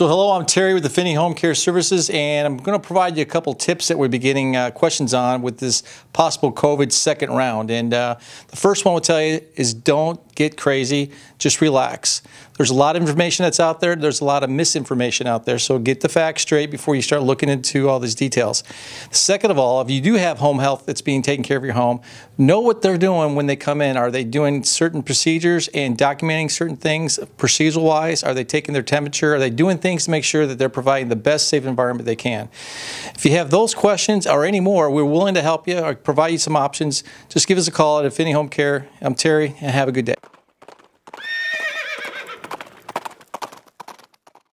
So hello, I'm Terry with the Finney Home Care Services, and I'm going to provide you a couple tips that we are beginning uh, questions on with this possible COVID second round. And uh, the first one I'll tell you is don't get crazy, just relax. There's a lot of information that's out there, there's a lot of misinformation out there, so get the facts straight before you start looking into all these details. Second of all, if you do have home health that's being taken care of your home, know what they're doing when they come in. Are they doing certain procedures and documenting certain things procedural wise? Are they taking their temperature? Are they doing things to make sure that they're providing the best safe environment they can? If you have those questions or any more, we're willing to help you or provide you some options. Just give us a call at Affinity Home Care. I'm Terry, and have a good day.